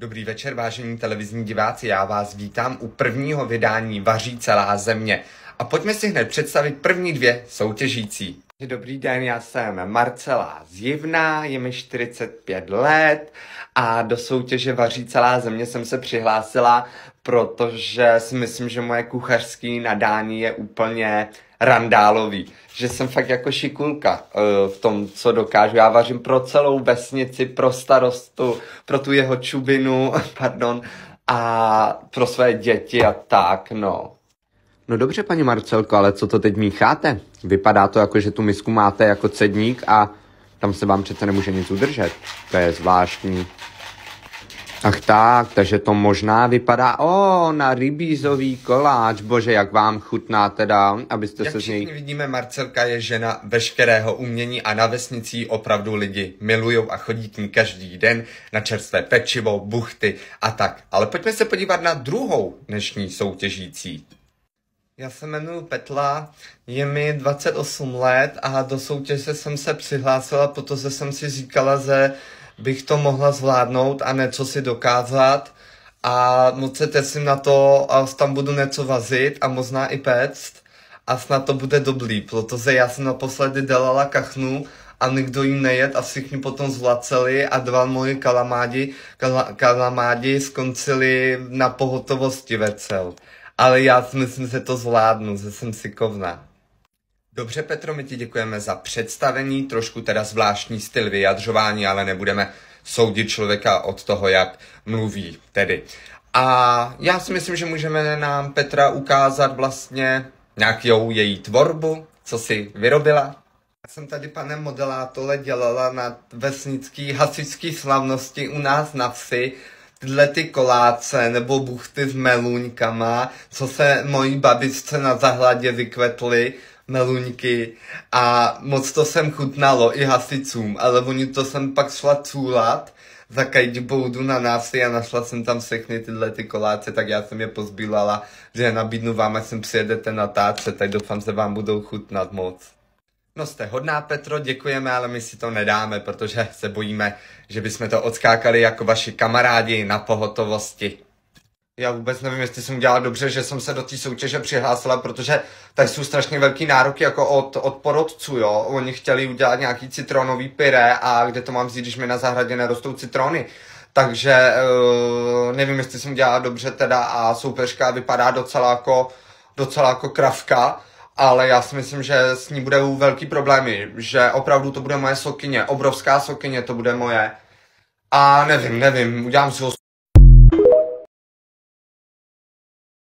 Dobrý večer, vážení televizní diváci, já vás vítám u prvního vydání Vaří celá země. A pojďme si hned představit první dvě soutěžící. Dobrý den, já jsem Marcela Zjivná, je mi 45 let a do soutěže Vaří celá země jsem se přihlásila, protože si myslím, že moje kuchařské nadání je úplně randálový, že jsem fakt jako šikulka uh, eh, v tom, co dokážu. Já vařím pro celou vesnici, pro starostu, pro tu jeho čubinu, pardon, a pro své děti a tak, no. No dobře, paní Marcelko, ale co to teď mícháte? Vypadá to jako, že tu misku máte jako cedník a tam se vám přece nemůže nic udržet. To je zvláštní. Ach tak, takže to možná vypadá, o, na rybízový koláč, bože, jak vám chutná teda, abyste jak se z něj... vidíme, Marcelka je žena veškerého umění a na vesnici opravdu lidi milují a chodí k ní každý den na čerstvé pečivo, buchty a tak. Ale pojďme se podívat na druhou dnešní soutěžící. Já se jmenuji Petla, je mi 28 let a do soutěže jsem se přihlásila, protože jsem si říkala, že bych to mohla zvládnout a něco si dokázat a moc se těším na to, a tam budu něco vazit a možná i péct a snad to bude dobrý, protože já jsem naposledy dělala kachnu a nikdo jim nejet a všichni potom zvlaceli a dva moji kalamádi, kala, kalamádi skončili na pohotovosti vecel. Ale já si myslím, že to zvládnu, že jsem sikovná. Dobře, Petro, my ti děkujeme za představení, trošku teda zvláštní styl vyjadřování, ale nebudeme soudit člověka od toho, jak mluví tedy. A já si myslím, že můžeme nám Petra ukázat vlastně nějakou její tvorbu, co si vyrobila. Já jsem tady, pane modelátole, dělala na vesnický hasičský slavnosti u nás na vsi tyhle ty koláce nebo buchty s meluňkama, co se mojí babičce na zahladě vykvetly, meluňky a moc to jsem chutnalo i hasicům, ale oni to jsem pak šla cůlat za boudu na nás a našla jsem tam všechny tyhle ty koláce, tak já jsem je pozbílala, že je nabídnu vám, až sem přijedete natáčet, tak doufám, že vám budou chutnat moc. No jste hodná, Petro, děkujeme, ale my si to nedáme, protože se bojíme, že bychom to odskákali jako vaši kamarádi na pohotovosti. Já vůbec nevím, jestli jsem dělal dobře, že jsem se do té soutěže přihlásila, protože tady jsou strašně velký nároky jako od, od porodců, jo. Oni chtěli udělat nějaký citronový pyré a kde to mám vzít, když mi na zahradě nerostou citrony. Takže uh, nevím, jestli jsem dělal dobře teda a soupeřka vypadá docela jako, docela jako kravka ale já si myslím, že s ní budou velký problémy, že opravdu to bude moje sokyně, obrovská sokyně to bude moje. A nevím, nevím, udělám si ho